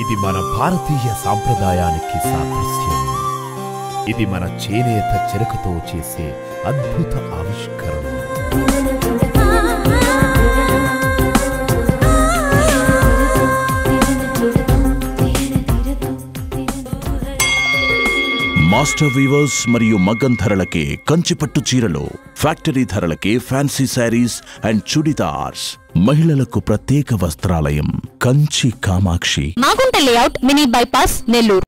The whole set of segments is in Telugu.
ఇది మన భారతీయ సాంప్రదాయానికి సాదృశ్యం ఇది మన చేనేత చెరకుతో చేసే అద్భుత ఆవిష్కరణ మాస్టర్ వీవర్స్ మరియు మగ్గం ధరలకే కంచిపట్టు చీరలు ఫ్యాక్టరీ ధరలకే ఫ్యాన్సీ శారీస్ అండ్ చుడిదార్స్ మహిళలకు ప్రత్యేక వస్త్రాలయం Kanchi Kamakshi Magunta layout mini bypass Nellore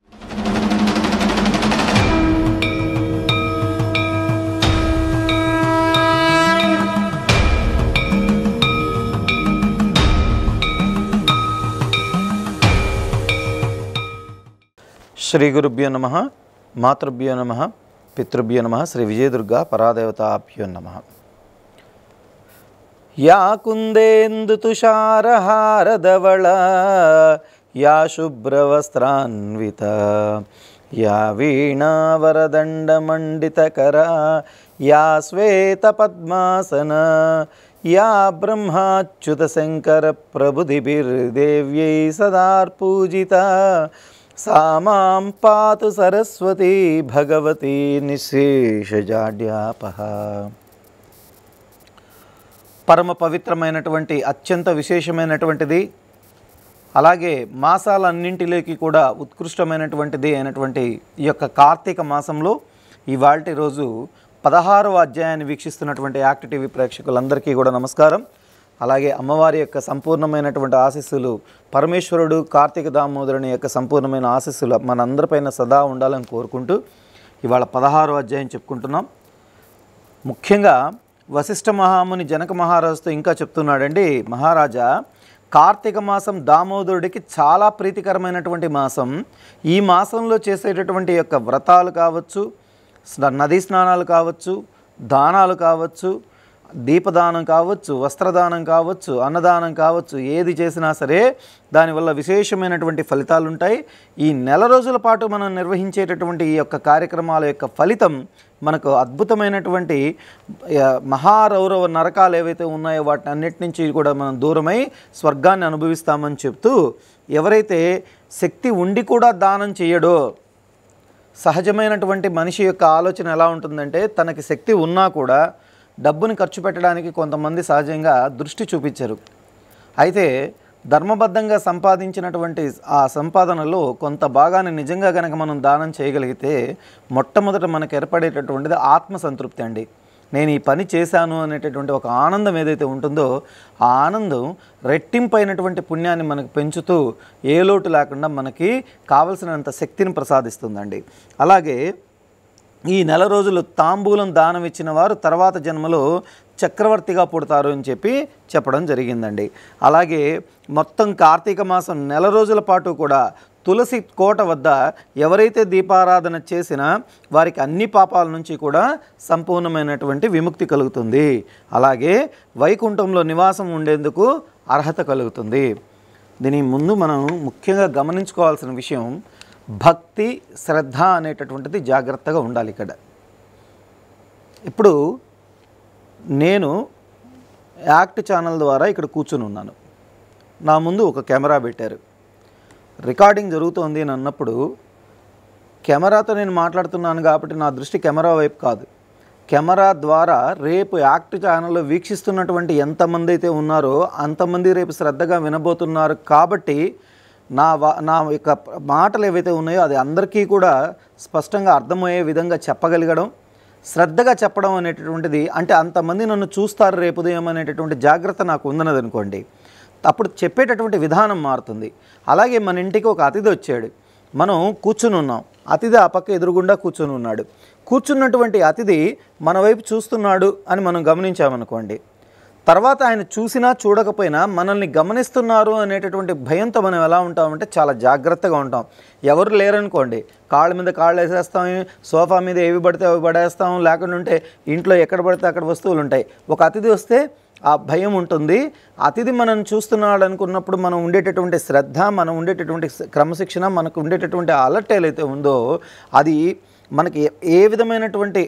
Sri గురుభ్యో నమ మాతృభ్యో నమ పితృభ్యో నమ శ్రీ విజయదుర్గా పరాదేవతాభ్యో నమ ಯಾಕುಂದೇಂದು ತುಷಾರಹಾರದವಳ ಯಾ ಶುಭ್ರವಸ್ತ್ರಾನ್ವಿತ ಯಾ ವೀಣಾವರದಂಡಮಂಡಿತಕರ ಯಾ ಶ್ವೇತಪದ್ಮಾಸನ ಯಾ ಬ್ರಹ್ಮಾಚ್ಯುತಶಂಕರ ಪ್ರಭುದಿಭಿರ್ದೇವ್ಯೈ ಸದಾರ್ಪೂಜಿತ ಸಾ ಮಾಂ ಪಾತು ಸರಸ್ವತಿ ಭಗವತಿ ನಿಶೇಷಜಾಡ್ಯಾಪಹ పరమ పవిత్రమైనటువంటి అత్యంత విశేషమైనటువంటిది అలాగే మాసాలన్నింటిలోకి కూడా ఉత్కృష్టమైనటువంటిది అయినటువంటి ఈ యొక్క కార్తీక మాసంలో ఇవాళ రోజు పదహారవ అధ్యాయాన్ని వీక్షిస్తున్నటువంటి యాక్ట్ టీవీ ప్రేక్షకులందరికీ కూడా నమస్కారం అలాగే అమ్మవారి యొక్క సంపూర్ణమైనటువంటి ఆశీస్సులు పరమేశ్వరుడు కార్తీక దామోదరుని యొక్క సంపూర్ణమైన ఆశీస్సులు మనందరిపైన సదా ఉండాలని కోరుకుంటూ ఇవాళ పదహారో అధ్యాయం చెప్పుకుంటున్నాం ముఖ్యంగా వశిష్ఠ మహాముని జనక మహారాజుతో ఇంకా చెప్తున్నాడండి మహారాజా కార్తీక మాసం దామోదరుడికి చాలా ప్రీతికరమైనటువంటి మాసం ఈ మాసంలో చేసేటటువంటి యొక్క వ్రతాలు కావచ్చు నదీ స్నానాలు కావచ్చు దానాలు కావచ్చు దీపదానం కావచ్చు వస్త్రదానం కావచ్చు అన్నదానం కావచ్చు ఏది చేసినా సరే దానివల్ల విశేషమైనటువంటి ఫలితాలు ఉంటాయి ఈ నెల రోజుల పాటు మనం నిర్వహించేటటువంటి ఈ యొక్క కార్యక్రమాల యొక్క ఫలితం మనకు అద్భుతమైనటువంటి మహారౌరవ నరకాలు ఏవైతే ఉన్నాయో వాటిని అన్నిటి నుంచి కూడా మనం దూరమై స్వర్గాన్ని అనుభవిస్తామని చెప్తూ ఎవరైతే శక్తి ఉండి కూడా దానం చేయడో సహజమైనటువంటి మనిషి యొక్క ఆలోచన ఎలా ఉంటుందంటే తనకి శక్తి ఉన్నా కూడా డబ్బును ఖర్చు పెట్టడానికి కొంతమంది సహజంగా దృష్టి చూపించరు అయితే ధర్మబద్ధంగా సంపాదించినటువంటి ఆ సంపాదనలో కొంత భాగాన్ని నిజంగా కనుక మనం దానం చేయగలిగితే మొట్టమొదట మనకు ఏర్పడేటటువంటిది ఆత్మసంతృప్తి అండి నేను ఈ పని చేశాను అనేటటువంటి ఒక ఆనందం ఏదైతే ఉంటుందో ఆ ఆనందం రెట్టింపైనటువంటి పుణ్యాన్ని మనకు పెంచుతూ ఏ లోటు లేకుండా మనకి కావలసినంత శక్తిని ప్రసాదిస్తుందండి అలాగే ఈ నెల రోజులు తాంబూలం దానం ఇచ్చిన వారు తర్వాత జన్మలో చక్రవర్తిగా పుడతారు అని చెప్పి చెప్పడం జరిగిందండి అలాగే మొత్తం కార్తీక మాసం నెల రోజుల పాటు కూడా తులసి కోట వద్ద ఎవరైతే దీపారాధన చేసినా వారికి అన్ని పాపాల నుంచి కూడా సంపూర్ణమైనటువంటి విముక్తి కలుగుతుంది అలాగే వైకుంఠంలో నివాసం ఉండేందుకు అర్హత కలుగుతుంది దీని ముందు మనం ముఖ్యంగా గమనించుకోవాల్సిన విషయం భక్తి శ్రద్ధ అనేటటువంటిది జాగ్రత్తగా ఉండాలి ఇక్కడ ఇప్పుడు నేను యాక్ట్ ఛానల్ ద్వారా ఇక్కడ కూర్చుని ఉన్నాను నా ముందు ఒక కెమెరా పెట్టారు రికార్డింగ్ జరుగుతోంది అని అన్నప్పుడు కెమెరాతో నేను మాట్లాడుతున్నాను కాబట్టి నా దృష్టి కెమెరా వైపు కాదు కెమెరా ద్వారా రేపు యాక్ట్ ఛానల్లో వీక్షిస్తున్నటువంటి ఎంతమంది అయితే ఉన్నారో అంతమంది రేపు శ్రద్ధగా వినబోతున్నారు కాబట్టి నా నా యొక్క మాటలు ఏవైతే ఉన్నాయో అది అందరికీ కూడా స్పష్టంగా అర్థమయ్యే విధంగా చెప్పగలగడం శ్రద్ధగా చెప్పడం అనేటటువంటిది అంటే అంతమంది నన్ను చూస్తారు ఉదయం అనేటటువంటి జాగ్రత్త నాకు ఉందన్నది అనుకోండి అప్పుడు చెప్పేటటువంటి విధానం మారుతుంది అలాగే మన ఇంటికి ఒక అతిథి వచ్చాడు మనం కూర్చుని ఉన్నాం అతిథి ఆ పక్క ఎదురుగుండా కూర్చుని ఉన్నాడు కూర్చున్నటువంటి అతిథి మన వైపు చూస్తున్నాడు అని మనం గమనించామనుకోండి తర్వాత ఆయన చూసినా చూడకపోయినా మనల్ని గమనిస్తున్నారు అనేటటువంటి భయంతో మనం ఎలా ఉంటామంటే చాలా జాగ్రత్తగా ఉంటాం ఎవరు లేరనుకోండి కాళ్ళ మీద కాళ్ళు వేసేస్తాం సోఫా మీద ఏవి పడితే అవి పడేస్తాం లేకుండా ఉంటే ఇంట్లో ఎక్కడ పడితే అక్కడ వస్తువులు ఉంటాయి ఒక అతిథి వస్తే ఆ భయం ఉంటుంది అతిథి మనం చూస్తున్నాడు అనుకున్నప్పుడు మనం ఉండేటటువంటి శ్రద్ధ మనం ఉండేటటువంటి క్రమశిక్షణ మనకు ఉండేటటువంటి అలర్ట్ ఏదైతే ఉందో అది మనకి ఏ విధమైనటువంటి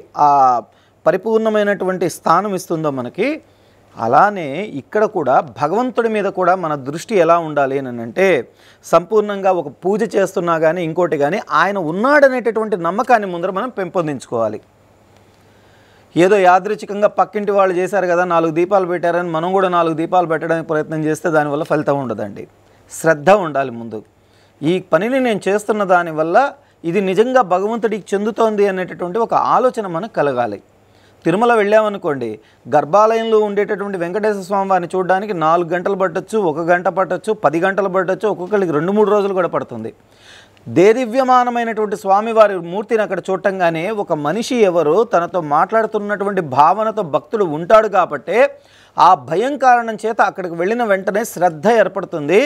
పరిపూర్ణమైనటువంటి స్థానం ఇస్తుందో మనకి అలానే ఇక్కడ కూడా భగవంతుడి మీద కూడా మన దృష్టి ఎలా ఉండాలి అని అంటే సంపూర్ణంగా ఒక పూజ చేస్తున్నా కానీ ఇంకోటి కానీ ఆయన ఉన్నాడనేటటువంటి నమ్మకాన్ని ముందర మనం పెంపొందించుకోవాలి ఏదో యాదృచ్ఛికంగా పక్కింటి వాళ్ళు చేశారు కదా నాలుగు దీపాలు పెట్టారని మనం కూడా నాలుగు దీపాలు పెట్టడానికి ప్రయత్నం చేస్తే దానివల్ల ఫలితం ఉండదండి శ్రద్ధ ఉండాలి ముందు ఈ పనిని నేను చేస్తున్న దానివల్ల ఇది నిజంగా భగవంతుడికి చెందుతోంది అనేటటువంటి ఒక ఆలోచన మనకు కలగాలి తిరుమల వెళ్ళామనుకోండి గర్భాలయంలో ఉండేటటువంటి వెంకటేశ్వర స్వామి వారిని చూడడానికి నాలుగు గంటలు పట్టచ్చు ఒక గంట పట్టచ్చు పది గంటలు పట్టచ్చు ఒక్కొక్కరికి రెండు మూడు రోజులు కూడా పడుతుంది దేదివ్యమానమైనటువంటి స్వామివారి మూర్తిని అక్కడ చూడటంగానే ఒక మనిషి ఎవరు తనతో మాట్లాడుతున్నటువంటి భావనతో భక్తుడు ఉంటాడు కాబట్టే ఆ భయం కారణం చేత అక్కడికి వెళ్ళిన వెంటనే శ్రద్ధ ఏర్పడుతుంది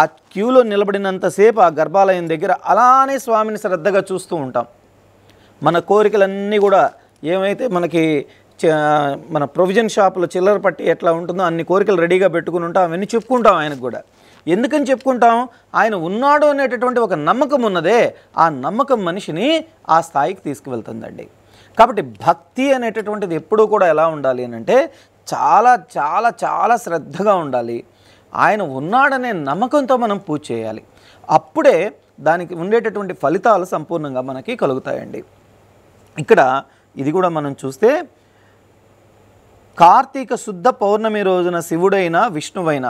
ఆ క్యూలో నిలబడినంతసేపు ఆ గర్భాలయం దగ్గర అలానే స్వామిని శ్రద్ధగా చూస్తూ ఉంటాం మన కోరికలన్నీ కూడా ఏమైతే మనకి మన ప్రొవిజన్ షాపులో చిల్లర పట్టి ఎట్లా ఉంటుందో అన్ని కోరికలు రెడీగా పెట్టుకుని ఉంటాం అవన్నీ చెప్పుకుంటాం ఆయనకు కూడా ఎందుకని చెప్పుకుంటాం ఆయన ఉన్నాడు అనేటటువంటి ఒక నమ్మకం ఉన్నదే ఆ నమ్మకం మనిషిని ఆ స్థాయికి తీసుకువెళ్తుందండి కాబట్టి భక్తి అనేటటువంటిది ఎప్పుడూ కూడా ఎలా ఉండాలి అని అంటే చాలా చాలా చాలా శ్రద్ధగా ఉండాలి ఆయన ఉన్నాడనే నమ్మకంతో మనం పూజ చేయాలి అప్పుడే దానికి ఉండేటటువంటి ఫలితాలు సంపూర్ణంగా మనకి కలుగుతాయండి ఇక్కడ ఇది కూడా మనం చూస్తే కార్తీక శుద్ధ పౌర్ణమి రోజున శివుడైన విష్ణువైన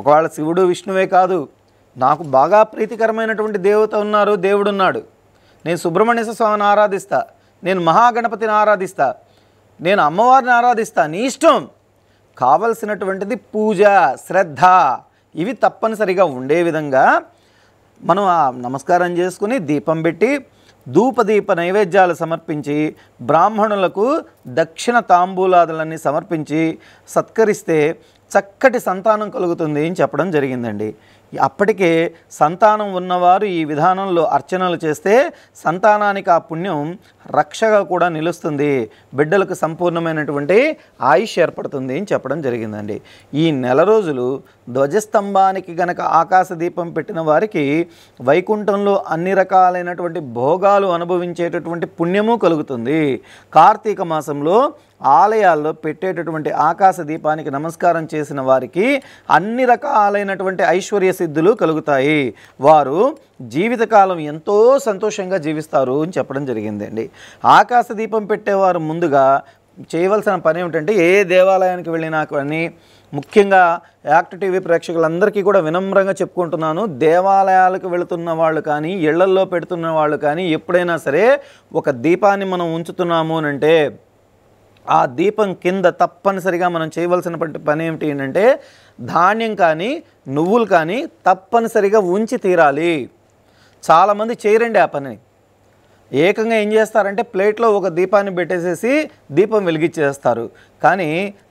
ఒకవేళ శివుడు విష్ణువే కాదు నాకు బాగా ప్రీతికరమైనటువంటి దేవత ఉన్నారు దేవుడున్నాడు నేను సుబ్రహ్మణ్య స్వామిని ఆరాధిస్తా నేను మహాగణపతిని ఆరాధిస్తా నేను అమ్మవారిని ఆరాధిస్తా నీ ఇష్టం కావలసినటువంటిది పూజ శ్రద్ధ ఇవి తప్పనిసరిగా ఉండే విధంగా మనం నమస్కారం చేసుకుని దీపం పెట్టి ధూపదీప నైవేద్యాలు సమర్పించి బ్రాహ్మణులకు దక్షిణ తాంబూలాదులన్నీ సమర్పించి సత్కరిస్తే చక్కటి సంతానం కలుగుతుంది అని చెప్పడం జరిగిందండి అప్పటికే సంతానం ఉన్నవారు ఈ విధానంలో అర్చనలు చేస్తే సంతానానికి ఆ పుణ్యం రక్షగా కూడా నిలుస్తుంది బిడ్డలకు సంపూర్ణమైనటువంటి ఆయుష్ ఏర్పడుతుంది అని చెప్పడం జరిగిందండి ఈ నెల రోజులు ధ్వజస్తంభానికి గనక ఆకాశ దీపం పెట్టిన వారికి వైకుంఠంలో అన్ని రకాలైనటువంటి భోగాలు అనుభవించేటటువంటి పుణ్యము కలుగుతుంది కార్తీక మాసంలో ఆలయాల్లో పెట్టేటటువంటి ఆకాశ దీపానికి నమస్కారం చేసిన వారికి అన్ని రకాలైనటువంటి ఐశ్వర్య సిద్ధులు కలుగుతాయి వారు జీవితకాలం ఎంతో సంతోషంగా జీవిస్తారు అని చెప్పడం జరిగిందండి ఆకాశ దీపం పెట్టేవారు ముందుగా చేయవలసిన పని ఏమిటంటే ఏ దేవాలయానికి వెళ్ళినా కానీ ముఖ్యంగా యాక్ట్ టీవీ ప్రేక్షకులందరికీ కూడా వినమ్రంగా చెప్పుకుంటున్నాను దేవాలయాలకు వెళుతున్న వాళ్ళు కానీ ఇళ్లల్లో పెడుతున్న వాళ్ళు కానీ ఎప్పుడైనా సరే ఒక దీపాన్ని మనం ఉంచుతున్నాము అంటే ఆ దీపం కింద తప్పనిసరిగా మనం చేయవలసిన పని ఏమిటి ఏంటంటే ధాన్యం కానీ నువ్వులు కానీ తప్పనిసరిగా ఉంచి తీరాలి చాలామంది చేయరండి ఆ పని ఏకంగా ఏం చేస్తారంటే ప్లేట్లో ఒక దీపాన్ని పెట్టేసేసి దీపం వెలిగించేస్తారు కానీ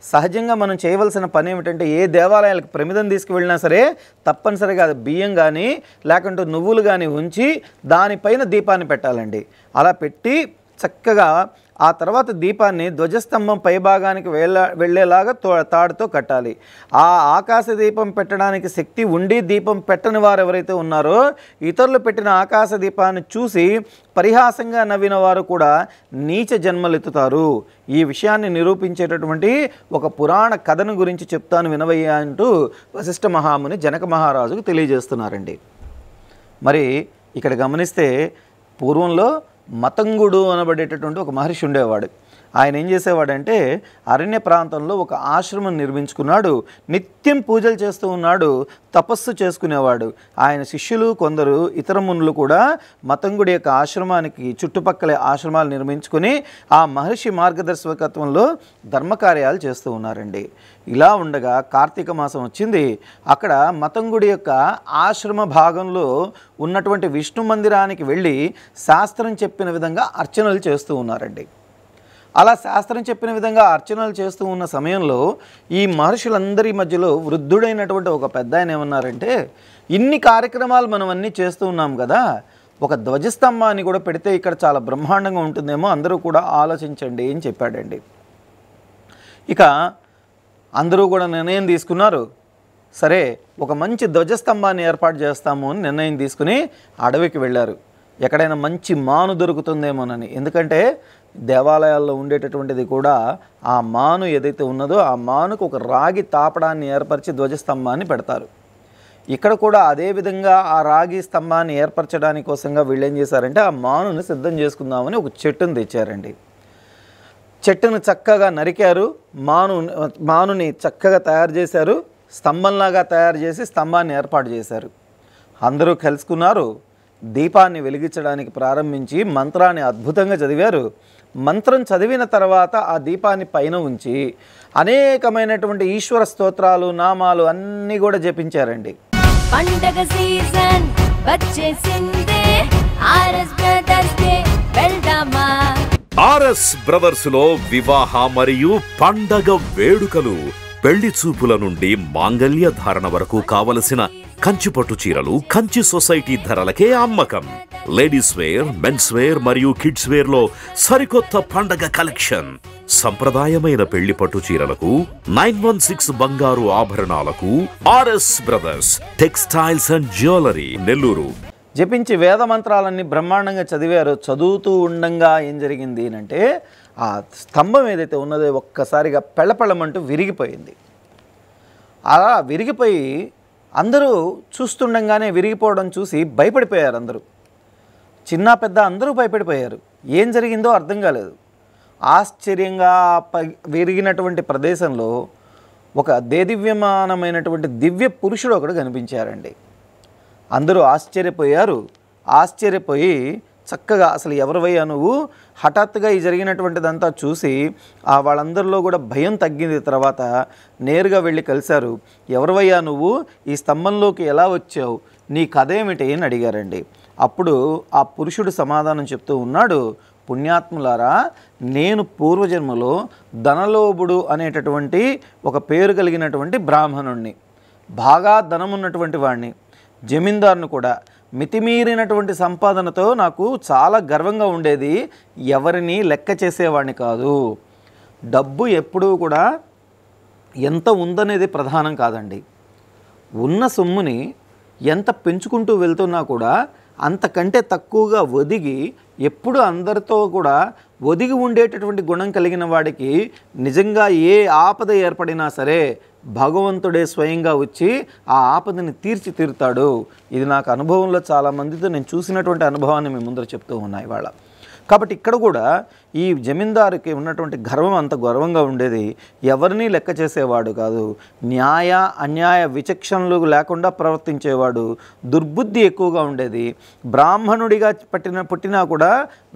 సహజంగా మనం చేయవలసిన పని ఏమిటంటే ఏ దేవాలయాలకు ప్రమిదం తీసుకువెళ్ళినా సరే తప్పనిసరిగా అది బియ్యం కానీ లేకుంటే నువ్వులు కానీ ఉంచి దానిపైన దీపాన్ని పెట్టాలండి అలా పెట్టి చక్కగా ఆ తర్వాత దీపాన్ని ధ్వజస్తంభం పైభాగానికి వెళ్ళ వెళ్ళేలాగా తాడుతో కట్టాలి ఆ ఆకాశ దీపం పెట్టడానికి శక్తి ఉండి దీపం పెట్టని వారు ఎవరైతే ఉన్నారో ఇతరులు పెట్టిన ఆకాశ దీపాన్ని చూసి పరిహాసంగా నవ్విన వారు కూడా నీచ జన్మలెత్తుతారు ఈ విషయాన్ని నిరూపించేటటువంటి ఒక పురాణ కథను గురించి చెప్తాను వినవయ్యా అంటూ వశిష్ట మహాముని జనక మహారాజుకు తెలియజేస్తున్నారండి మరి ఇక్కడ గమనిస్తే పూర్వంలో మతంగుడు అనబడేటటువంటి ఒక మహర్షి ఉండేవాడు ఆయన ఏం చేసేవాడంటే అరణ్య ప్రాంతంలో ఒక ఆశ్రమం నిర్మించుకున్నాడు నిత్యం పూజలు చేస్తూ ఉన్నాడు తపస్సు చేసుకునేవాడు ఆయన శిష్యులు కొందరు ఇతర మునులు కూడా మతంగుడి యొక్క ఆశ్రమానికి చుట్టుపక్కల ఆశ్రమాలు నిర్మించుకుని ఆ మహర్షి మార్గదర్శకత్వంలో ధర్మకార్యాలు చేస్తూ ఉన్నారండి ఇలా ఉండగా కార్తీక మాసం వచ్చింది అక్కడ మతంగుడి యొక్క ఆశ్రమ భాగంలో ఉన్నటువంటి విష్ణు మందిరానికి వెళ్ళి శాస్త్రం చెప్పిన విధంగా అర్చనలు చేస్తూ ఉన్నారండి అలా శాస్త్రం చెప్పిన విధంగా అర్చనలు చేస్తూ ఉన్న సమయంలో ఈ మహర్షులందరి మధ్యలో వృద్ధుడైనటువంటి ఒక పెద్ద ఆయన ఏమన్నారంటే ఇన్ని కార్యక్రమాలు మనం అన్నీ చేస్తూ ఉన్నాం కదా ఒక ధ్వజస్తంభాన్ని కూడా పెడితే ఇక్కడ చాలా బ్రహ్మాండంగా ఉంటుందేమో అందరూ కూడా ఆలోచించండి అని చెప్పాడండి ఇక అందరూ కూడా నిర్ణయం తీసుకున్నారు సరే ఒక మంచి ధ్వజస్తంభాన్ని ఏర్పాటు చేస్తాము అని నిర్ణయం తీసుకుని అడవికి వెళ్ళారు ఎక్కడైనా మంచి మాను దొరుకుతుందేమోనని ఎందుకంటే దేవాలయాల్లో ఉండేటటువంటిది కూడా ఆ మాను ఏదైతే ఉన్నదో ఆ మానుకు ఒక రాగి తాపడాన్ని ఏర్పరిచి ధ్వజస్తంభాన్ని పెడతారు ఇక్కడ కూడా అదే విధంగా ఆ రాగి స్తంభాన్ని ఏర్పరచడానికి కోసంగా వీళ్ళు ఏం చేశారంటే ఆ మానుని సిద్ధం చేసుకుందామని ఒక చెట్టును తెచ్చారండి చెట్టును చక్కగా నరికారు మాను మానుని చక్కగా తయారు చేశారు స్తంభంలాగా తయారు చేసి స్తంభాన్ని ఏర్పాటు చేశారు అందరూ కలుసుకున్నారు దీపాన్ని వెలిగించడానికి ప్రారంభించి మంత్రాన్ని అద్భుతంగా చదివారు మంత్రం చదివిన తర్వాత ఆ దీపాన్ని పైన ఉంచి అనేకమైనటువంటి ఈశ్వర స్తోత్రాలు నామాలు అన్నీ కూడా జపించారండి పండగ సీజన్ ఆర్ఎస్ ఆర్ఎస్ బ్రదర్స్ లో వివాహ మరియు పండగ వేడుకలు పెళ్లి చూపుల నుండి మాంగళ్య ధారణ వరకు కావలసిన కంచి పట్టు చీరలు కంచి సొసైటీ ధరలకే అమ్మకం లేడీస్ వేర్ మెన్స్ వేర్ మరియు కిడ్స్ వేర్ లో సరికొత్త పండగ కలెక్షన్ సంప్రదాయమైన పెళ్లి పట్టు చీరలకు నైన్ వన్ సిక్స్ బంగారు ఆభరణాలకు RS brothers textiles and jewellery Nellore జపించి వేద మంత్రాలన్నీ బ్రహ్మాండంగా చదివారు చదువుతూ ఉండంగా ఏం జరిగింది అంటే ఆ స్తంభం ఏదైతే ఉన్నదో ఒక్కసారిగా పెళ్ళపెళ్ళమంటూ విరిగిపోయింది అలా విరిగిపోయి అందరూ చూస్తుండగానే విరిగిపోవడం చూసి భయపడిపోయారు అందరూ చిన్న పెద్ద అందరూ భయపడిపోయారు ఏం జరిగిందో అర్థం కాలేదు ఆశ్చర్యంగా విరిగినటువంటి ప్రదేశంలో ఒక దేదివ్యమానమైనటువంటి దివ్య పురుషుడు ఒకడు కనిపించారండి అందరూ ఆశ్చర్యపోయారు ఆశ్చర్యపోయి చక్కగా అసలు ఎవరివయ్యా నువ్వు హఠాత్తుగా ఈ జరిగినటువంటిదంతా చూసి ఆ వాళ్ళందరిలో కూడా భయం తగ్గింది తర్వాత నేరుగా వెళ్ళి కలిశారు ఎవరివయ్యా నువ్వు ఈ స్తంభంలోకి ఎలా వచ్చావు నీ కథ ఏమిటి అని అడిగారండి అప్పుడు ఆ పురుషుడు సమాధానం చెప్తూ ఉన్నాడు పుణ్యాత్ములారా నేను పూర్వజన్మలో ధనలోబుడు అనేటటువంటి ఒక పేరు కలిగినటువంటి బ్రాహ్మణుణ్ణి బాగా ధనమున్నటువంటి వాణ్ణి జమీందారును కూడా మితిమీరినటువంటి సంపాదనతో నాకు చాలా గర్వంగా ఉండేది ఎవరిని లెక్క చేసేవాడిని కాదు డబ్బు ఎప్పుడూ కూడా ఎంత ఉందనేది ప్రధానం కాదండి ఉన్న సొమ్ముని ఎంత పెంచుకుంటూ వెళ్తున్నా కూడా అంతకంటే తక్కువగా ఒదిగి ఎప్పుడు అందరితో కూడా ఒదిగి ఉండేటటువంటి గుణం కలిగిన వాడికి నిజంగా ఏ ఆపద ఏర్పడినా సరే భగవంతుడే స్వయంగా వచ్చి ఆ ఆపదని తీర్చి తీరుతాడు ఇది నాకు అనుభవంలో చాలామందితో నేను చూసినటువంటి అనుభవాన్ని మీ ముందర చెప్తూ ఉన్నాయి వాళ్ళ కాబట్టి ఇక్కడ కూడా ఈ జమీందారుకి ఉన్నటువంటి గర్వం అంత గర్వంగా ఉండేది ఎవరిని లెక్క చేసేవాడు కాదు న్యాయ అన్యాయ విచక్షణలు లేకుండా ప్రవర్తించేవాడు దుర్బుద్ధి ఎక్కువగా ఉండేది బ్రాహ్మణుడిగా పట్టిన పుట్టినా కూడా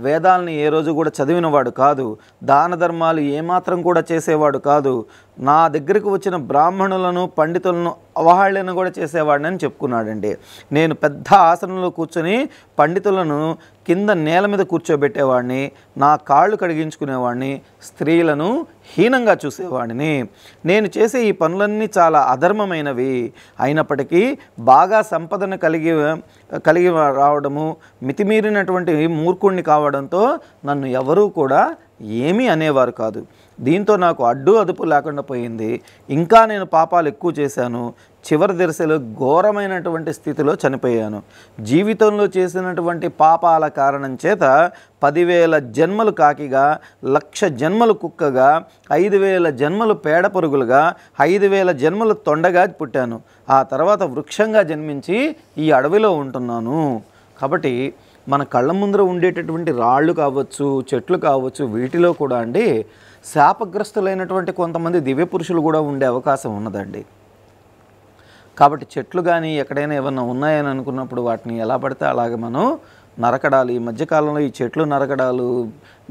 వేదాలని ఏ రోజు కూడా చదివినవాడు కాదు దాన ధర్మాలు ఏమాత్రం కూడా చేసేవాడు కాదు నా దగ్గరకు వచ్చిన బ్రాహ్మణులను పండితులను అవహేళన కూడా చేసేవాడిని చెప్పుకున్నాడండి నేను పెద్ద ఆసనంలో కూర్చొని పండితులను కింద నేల మీద కూర్చోబెట్టేవాడిని నా కా కాళ్ళు కడిగించుకునేవాడిని స్త్రీలను హీనంగా చూసేవాడిని నేను చేసే ఈ పనులన్నీ చాలా అధర్మమైనవి అయినప్పటికీ బాగా సంపదను కలిగి కలిగి రావడము మితిమీరినటువంటి మూర్ఖుణ్ణి కావడంతో నన్ను ఎవరూ కూడా ఏమీ అనేవారు కాదు దీంతో నాకు అడ్డు అదుపు లేకుండా పోయింది ఇంకా నేను పాపాలు ఎక్కువ చేశాను చివరి దిశలో ఘోరమైనటువంటి స్థితిలో చనిపోయాను జీవితంలో చేసినటువంటి పాపాల కారణం చేత పదివేల జన్మలు కాకిగా లక్ష జన్మలు కుక్కగా ఐదు వేల జన్మలు పేడ పురుగులుగా ఐదు వేల జన్మలు తొండగా పుట్టాను ఆ తర్వాత వృక్షంగా జన్మించి ఈ అడవిలో ఉంటున్నాను కాబట్టి మన కళ్ళ ముందర ఉండేటటువంటి రాళ్ళు కావచ్చు చెట్లు కావచ్చు వీటిలో కూడా అండి శాపగ్రస్తులైనటువంటి కొంతమంది దివ్య పురుషులు కూడా ఉండే అవకాశం ఉన్నదండి కాబట్టి చెట్లు కానీ ఎక్కడైనా ఏమన్నా ఉన్నాయని అనుకున్నప్పుడు వాటిని ఎలా పడితే అలాగే మనం నరకడాలు ఈ మధ్యకాలంలో ఈ చెట్లు నరకడాలు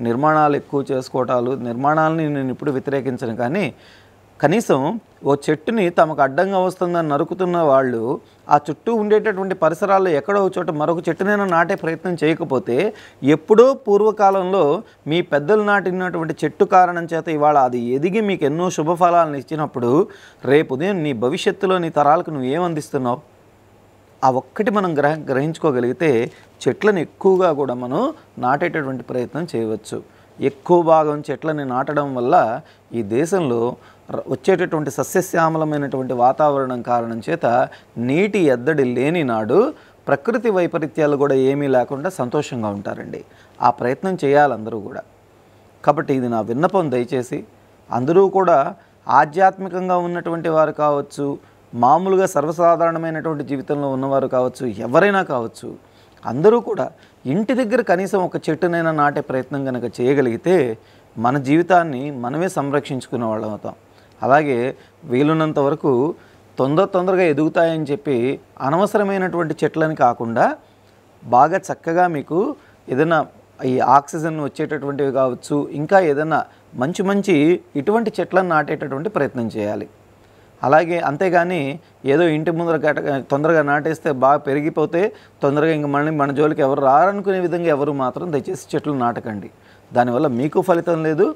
నిర్మాణాలు ఎక్కువ చేసుకోవటాలు నిర్మాణాలని నేను ఇప్పుడు వ్యతిరేకించను కానీ కనీసం ఓ చెట్టుని తమకు అడ్డంగా వస్తుందని నరుకుతున్న వాళ్ళు ఆ చుట్టూ ఉండేటటువంటి పరిసరాల్లో ఎక్కడో చోట మరొక చెట్టునైనా నాటే ప్రయత్నం చేయకపోతే ఎప్పుడో పూర్వకాలంలో మీ పెద్దలు నాటినటువంటి చెట్టు కారణం చేత ఇవాళ అది ఎదిగి మీకు ఎన్నో శుభఫలాలను ఇచ్చినప్పుడు రేపు ఉదయం నీ భవిష్యత్తులో నీ తరాలకు నువ్వు ఏమందిస్తున్నావు ఆ ఒక్కటి మనం గ్రహ గ్రహించుకోగలిగితే చెట్లను ఎక్కువగా కూడా మనం నాటేటటువంటి ప్రయత్నం చేయవచ్చు ఎక్కువ భాగం చెట్లని నాటడం వల్ల ఈ దేశంలో వచ్చేటటువంటి సస్యశ్యామలమైనటువంటి వాతావరణం కారణం చేత నీటి ఎద్దడి లేని నాడు ప్రకృతి వైపరీత్యాలు కూడా ఏమీ లేకుండా సంతోషంగా ఉంటారండి ఆ ప్రయత్నం చేయాలందరూ కూడా కాబట్టి ఇది నా విన్నపం దయచేసి అందరూ కూడా ఆధ్యాత్మికంగా ఉన్నటువంటి వారు కావచ్చు మామూలుగా సర్వసాధారణమైనటువంటి జీవితంలో ఉన్నవారు కావచ్చు ఎవరైనా కావచ్చు అందరూ కూడా ఇంటి దగ్గర కనీసం ఒక చెట్టునైనా నాటే ప్రయత్నం కనుక చేయగలిగితే మన జీవితాన్ని మనమే సంరక్షించుకునే వాళ్ళం అవుతాం అలాగే వీలున్నంత వరకు తొందర తొందరగా ఎదుగుతాయని చెప్పి అనవసరమైనటువంటి చెట్లని కాకుండా బాగా చక్కగా మీకు ఏదైనా ఈ ఆక్సిజన్ వచ్చేటటువంటివి కావచ్చు ఇంకా ఏదైనా మంచి మంచి ఇటువంటి చెట్లను నాటేటటువంటి ప్రయత్నం చేయాలి అలాగే అంతేగాని ఏదో ఇంటి ముందర గట తొందరగా నాటేస్తే బాగా పెరిగిపోతే తొందరగా ఇంక మళ్ళీ మన జోలికి ఎవరు రారనుకునే విధంగా ఎవరు మాత్రం దయచేసి చెట్లు నాటకండి దానివల్ల మీకు ఫలితం లేదు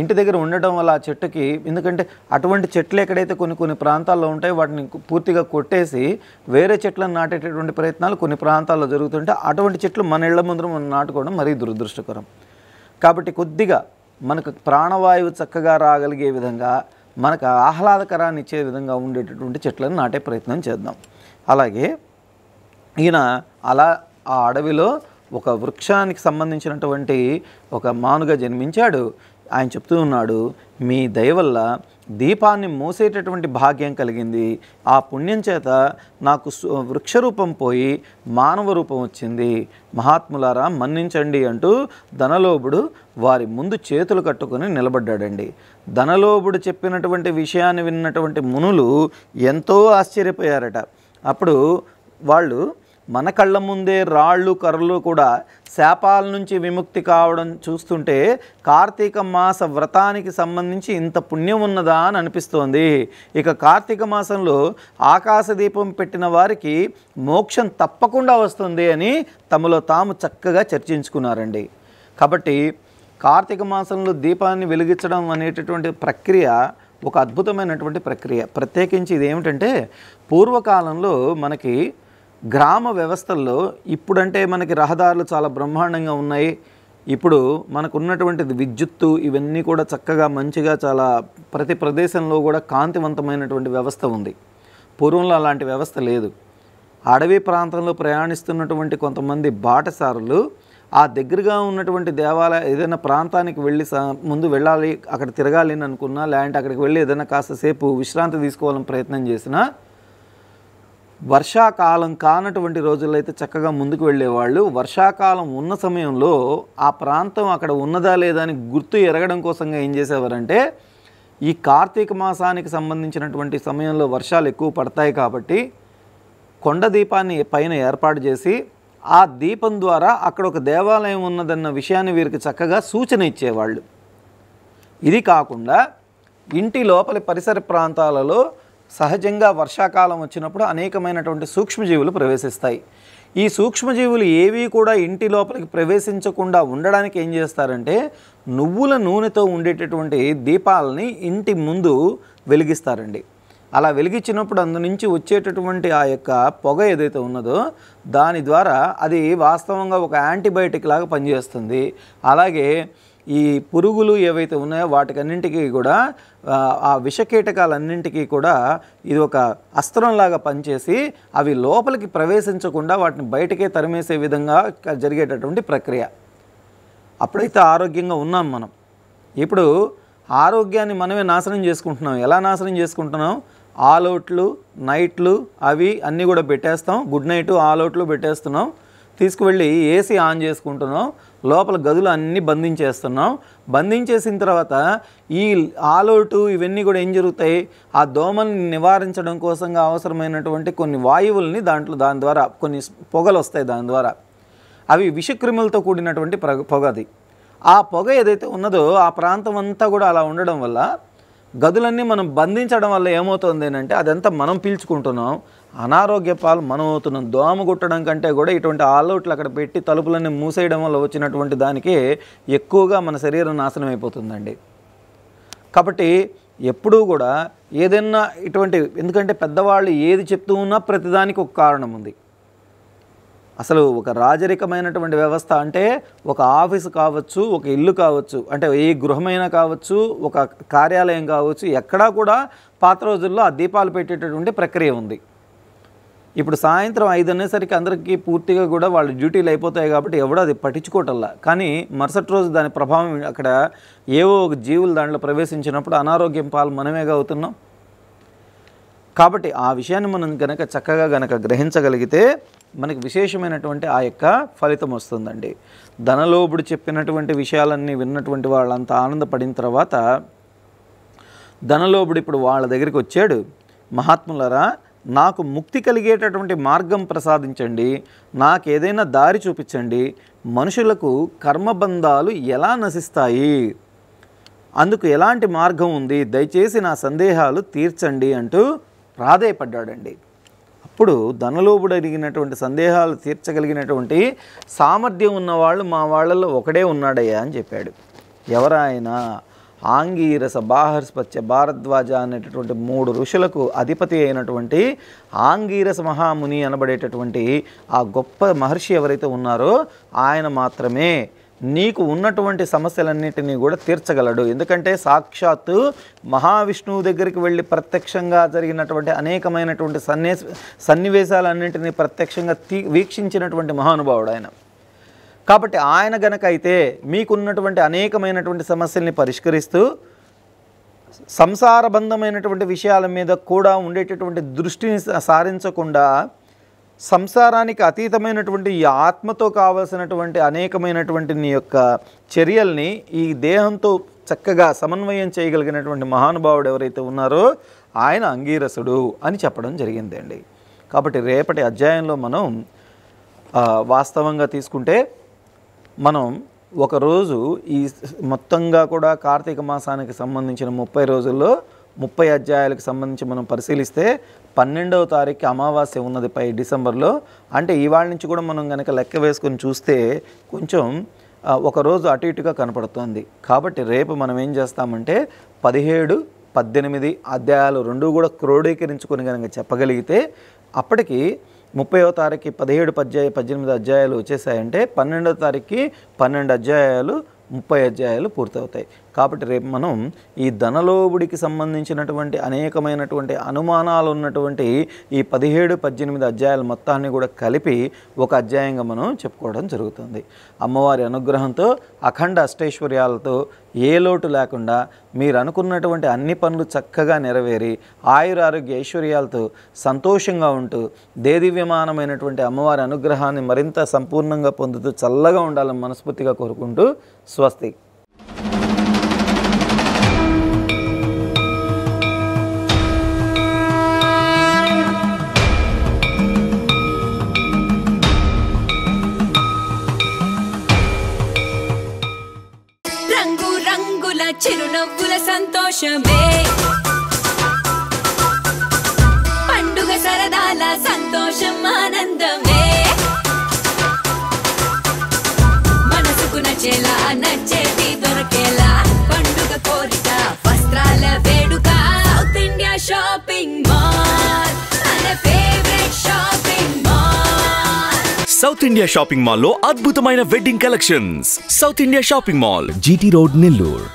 ఇంటి దగ్గర ఉండటం వల్ల ఆ చెట్టుకి ఎందుకంటే అటువంటి చెట్లు ఎక్కడైతే కొన్ని కొన్ని ప్రాంతాల్లో ఉంటాయో వాటిని పూర్తిగా కొట్టేసి వేరే చెట్లను నాటేటటువంటి ప్రయత్నాలు కొన్ని ప్రాంతాల్లో జరుగుతుంటే అటువంటి చెట్లు మన ఇళ్ల ముందర మనం నాటుకోవడం మరీ దురదృష్టకరం కాబట్టి కొద్దిగా మనకు ప్రాణవాయువు చక్కగా రాగలిగే విధంగా మనకు ఆహ్లాదకరాన్ని ఇచ్చే విధంగా ఉండేటటువంటి చెట్లను నాటే ప్రయత్నం చేద్దాం అలాగే ఈయన అలా ఆ అడవిలో ఒక వృక్షానికి సంబంధించినటువంటి ఒక మానుగా జన్మించాడు ఆయన చెప్తూ ఉన్నాడు మీ దయ వల్ల దీపాన్ని మూసేటటువంటి భాగ్యం కలిగింది ఆ పుణ్యం చేత నాకు వృక్షరూపం పోయి మానవ రూపం వచ్చింది మహాత్ములారా మన్నించండి అంటూ ధనలోబుడు వారి ముందు చేతులు కట్టుకొని నిలబడ్డాడండి ధనలోబుడు చెప్పినటువంటి విషయాన్ని విన్నటువంటి మునులు ఎంతో ఆశ్చర్యపోయారట అప్పుడు వాళ్ళు మన కళ్ళ ముందే రాళ్ళు కర్రలు కూడా శాపాల నుంచి విముక్తి కావడం చూస్తుంటే కార్తీక మాస వ్రతానికి సంబంధించి ఇంత పుణ్యం ఉన్నదా అని అనిపిస్తోంది ఇక కార్తీక మాసంలో ఆకాశదీపం పెట్టిన వారికి మోక్షం తప్పకుండా వస్తుంది అని తమలో తాము చక్కగా చర్చించుకున్నారండి కాబట్టి కార్తీక మాసంలో దీపాన్ని వెలిగించడం అనేటటువంటి ప్రక్రియ ఒక అద్భుతమైనటువంటి ప్రక్రియ ప్రత్యేకించి ఇది ఏమిటంటే పూర్వకాలంలో మనకి గ్రామ వ్యవస్థల్లో ఇప్పుడంటే మనకి రహదారులు చాలా బ్రహ్మాండంగా ఉన్నాయి ఇప్పుడు మనకు ఉన్నటువంటిది విద్యుత్తు ఇవన్నీ కూడా చక్కగా మంచిగా చాలా ప్రతి ప్రదేశంలో కూడా కాంతివంతమైనటువంటి వ్యవస్థ ఉంది పూర్వంలో అలాంటి వ్యవస్థ లేదు అడవి ప్రాంతంలో ప్రయాణిస్తున్నటువంటి కొంతమంది బాటసారులు ఆ దగ్గరగా ఉన్నటువంటి దేవాలయ ఏదైనా ప్రాంతానికి వెళ్ళి ముందు వెళ్ళాలి అక్కడ తిరగాలి అని అనుకున్నా లేదంటే అక్కడికి వెళ్ళి ఏదైనా కాస్త సేపు విశ్రాంతి తీసుకోవాలని ప్రయత్నం చేసినా వర్షాకాలం కానటువంటి రోజుల్లో అయితే చక్కగా ముందుకు వెళ్ళేవాళ్ళు వర్షాకాలం ఉన్న సమయంలో ఆ ప్రాంతం అక్కడ ఉన్నదా లేదా అని గుర్తు ఎరగడం కోసంగా ఏం చేసేవారంటే ఈ కార్తీక మాసానికి సంబంధించినటువంటి సమయంలో వర్షాలు ఎక్కువ పడతాయి కాబట్టి కొండ దీపాన్ని పైన ఏర్పాటు చేసి ఆ దీపం ద్వారా అక్కడ ఒక దేవాలయం ఉన్నదన్న విషయాన్ని వీరికి చక్కగా సూచన ఇచ్చేవాళ్ళు ఇది కాకుండా ఇంటి లోపలి పరిసర ప్రాంతాలలో సహజంగా వర్షాకాలం వచ్చినప్పుడు అనేకమైనటువంటి సూక్ష్మజీవులు ప్రవేశిస్తాయి ఈ సూక్ష్మజీవులు ఏవి కూడా ఇంటి లోపలికి ప్రవేశించకుండా ఉండడానికి ఏం చేస్తారంటే నువ్వుల నూనెతో ఉండేటటువంటి దీపాలని ఇంటి ముందు వెలిగిస్తారండి అలా వెలిగించినప్పుడు అందు నుంచి వచ్చేటటువంటి ఆ యొక్క పొగ ఏదైతే ఉన్నదో దాని ద్వారా అది వాస్తవంగా ఒక యాంటీబయాటిక్ లాగా పనిచేస్తుంది అలాగే ఈ పురుగులు ఏవైతే ఉన్నాయో వాటికన్నింటికీ కూడా ఆ విషకీటకాలన్నింటికీ కూడా ఇది ఒక అస్త్రంలాగా పనిచేసి అవి లోపలికి ప్రవేశించకుండా వాటిని బయటకే తరిమేసే విధంగా జరిగేటటువంటి ప్రక్రియ అప్పుడైతే ఆరోగ్యంగా ఉన్నాం మనం ఇప్పుడు ఆరోగ్యాన్ని మనమే నాశనం చేసుకుంటున్నాం ఎలా నాశనం చేసుకుంటున్నాం ఆల్ అవుట్లు నైట్లు అవి అన్నీ కూడా పెట్టేస్తాం గుడ్ నైట్ ఆల్ అవుట్లు పెట్టేస్తున్నాం తీసుకువెళ్ళి ఏసీ ఆన్ చేసుకుంటున్నాం లోపల గదులు అన్నీ బంధించేస్తున్నాం బంధించేసిన తర్వాత ఈ ఆలోటు ఇవన్నీ కూడా ఏం జరుగుతాయి ఆ దోమని నివారించడం కోసంగా అవసరమైనటువంటి కొన్ని వాయువుల్ని దాంట్లో దాని ద్వారా కొన్ని పొగలు వస్తాయి దాని ద్వారా అవి విషక్రిములతో కూడినటువంటి పొగ అది ఆ పొగ ఏదైతే ఉన్నదో ఆ ప్రాంతం అంతా కూడా అలా ఉండడం వల్ల గదులన్నీ మనం బంధించడం వల్ల ఏమవుతుంది అంటే అదంతా మనం పీల్చుకుంటున్నాం అనారోగ్య పాలు మనం అవుతున్నాం దోమ కుట్టడం కంటే కూడా ఇటువంటి ఆల్అవుట్లు అక్కడ పెట్టి తలుపులన్నీ మూసేయడం వల్ల వచ్చినటువంటి దానికి ఎక్కువగా మన శరీరం నాశనం అయిపోతుందండి కాబట్టి ఎప్పుడూ కూడా ఏదైనా ఇటువంటి ఎందుకంటే పెద్దవాళ్ళు ఏది చెప్తూ ఉన్నా ప్రతిదానికి ఒక కారణం ఉంది అసలు ఒక రాజరికమైనటువంటి వ్యవస్థ అంటే ఒక ఆఫీసు కావచ్చు ఒక ఇల్లు కావచ్చు అంటే ఏ గృహమైనా కావచ్చు ఒక కార్యాలయం కావచ్చు ఎక్కడా కూడా పాత రోజుల్లో ఆ దీపాలు పెట్టేటటువంటి ప్రక్రియ ఉంది ఇప్పుడు సాయంత్రం ఐదు అనేసరికి అందరికీ పూర్తిగా కూడా వాళ్ళ డ్యూటీలు అయిపోతాయి కాబట్టి ఎవడో అది పట్టించుకోవటల్లా కానీ మరుసటి రోజు దాని ప్రభావం అక్కడ ఏవో ఒక జీవులు దాంట్లో ప్రవేశించినప్పుడు అనారోగ్యం పాలు మనమేగా అవుతున్నాం కాబట్టి ఆ విషయాన్ని మనం కనుక చక్కగా గనక గ్రహించగలిగితే మనకి విశేషమైనటువంటి ఆ యొక్క ఫలితం వస్తుందండి ధనలోపుడు చెప్పినటువంటి విషయాలన్నీ విన్నటువంటి వాళ్ళంతా ఆనందపడిన తర్వాత ధనలోపుడు ఇప్పుడు వాళ్ళ దగ్గరికి వచ్చాడు మహాత్ములరా నాకు ముక్తి కలిగేటటువంటి మార్గం ప్రసాదించండి నాకు ఏదైనా దారి చూపించండి మనుషులకు కర్మబంధాలు ఎలా నశిస్తాయి అందుకు ఎలాంటి మార్గం ఉంది దయచేసి నా సందేహాలు తీర్చండి అంటూ ప్రాధేయపడ్డాడండి అప్పుడు ధనలోబుడు అడిగినటువంటి సందేహాలు తీర్చగలిగినటువంటి సామర్థ్యం ఉన్నవాళ్ళు మా వాళ్ళలో ఒకడే ఉన్నాడయ్యా అని చెప్పాడు ఎవరాయన ఆంగీరస బాహర్స్పత్య భారద్వాజ అనేటటువంటి మూడు ఋషులకు అధిపతి అయినటువంటి ఆంగీరస మహాముని అనబడేటటువంటి ఆ గొప్ప మహర్షి ఎవరైతే ఉన్నారో ఆయన మాత్రమే నీకు ఉన్నటువంటి సమస్యలన్నింటినీ కూడా తీర్చగలడు ఎందుకంటే సాక్షాత్తు మహావిష్ణువు దగ్గరికి వెళ్ళి ప్రత్యక్షంగా జరిగినటువంటి అనేకమైనటువంటి సన్నివేశాలన్నింటినీ ప్రత్యక్షంగా వీక్షించినటువంటి మహానుభావుడు ఆయన కాబట్టి ఆయన గనకైతే మీకున్నటువంటి అనేకమైనటువంటి సమస్యల్ని పరిష్కరిస్తూ సంసారబంధమైనటువంటి విషయాల మీద కూడా ఉండేటటువంటి దృష్టిని సారించకుండా సంసారానికి అతీతమైనటువంటి ఈ ఆత్మతో కావలసినటువంటి అనేకమైనటువంటి నీ యొక్క చర్యల్ని ఈ దేహంతో చక్కగా సమన్వయం చేయగలిగినటువంటి మహానుభావుడు ఎవరైతే ఉన్నారో ఆయన అంగీరసుడు అని చెప్పడం జరిగిందండి కాబట్టి రేపటి అధ్యాయంలో మనం వాస్తవంగా తీసుకుంటే మనం ఒకరోజు ఈ మొత్తంగా కూడా కార్తీక మాసానికి సంబంధించిన ముప్పై రోజుల్లో ముప్పై అధ్యాయాలకు సంబంధించి మనం పరిశీలిస్తే పన్నెండవ తారీఖు అమావాస్య ఉన్నది పై డిసెంబర్లో అంటే ఇవాళ నుంచి కూడా మనం కనుక లెక్క వేసుకొని చూస్తే కొంచెం ఒకరోజు అటు ఇటుగా కనపడుతోంది కాబట్టి రేపు మనం ఏం చేస్తామంటే పదిహేడు పద్దెనిమిది అధ్యాయాలు రెండు కూడా క్రోడీకరించుకొని కనుక చెప్పగలిగితే అప్పటికి ముప్పయో తారీఖు పదిహేడు పద్యా పద్దెనిమిది అధ్యాయాలు వచ్చేసాయంటే పన్నెండో తారీఖుకి పన్నెండు అధ్యాయాలు ముప్పై అధ్యాయాలు పూర్తవుతాయి కాబట్టి రేపు మనం ఈ ధనలోబుడికి సంబంధించినటువంటి అనేకమైనటువంటి అనుమానాలు ఉన్నటువంటి ఈ పదిహేడు పద్దెనిమిది అధ్యాయాల మొత్తాన్ని కూడా కలిపి ఒక అధ్యాయంగా మనం చెప్పుకోవడం జరుగుతుంది అమ్మవారి అనుగ్రహంతో అఖండ అష్టైశ్వర్యాలతో ఏ లోటు లేకుండా మీరు అనుకున్నటువంటి అన్ని పనులు చక్కగా నెరవేరి ఆయుర ఆరోగ్య ఐశ్వర్యాలతో సంతోషంగా ఉంటూ దేదివ్యమానమైనటువంటి అమ్మవారి అనుగ్రహాన్ని మరింత సంపూర్ణంగా పొందుతూ చల్లగా ఉండాలని మనస్ఫూర్తిగా కోరుకుంటూ స్వస్తి ఇండియా షాపింగ్ మాల్ లో అద్భుతమైన wedding collections south India shopping mall GT road Nellore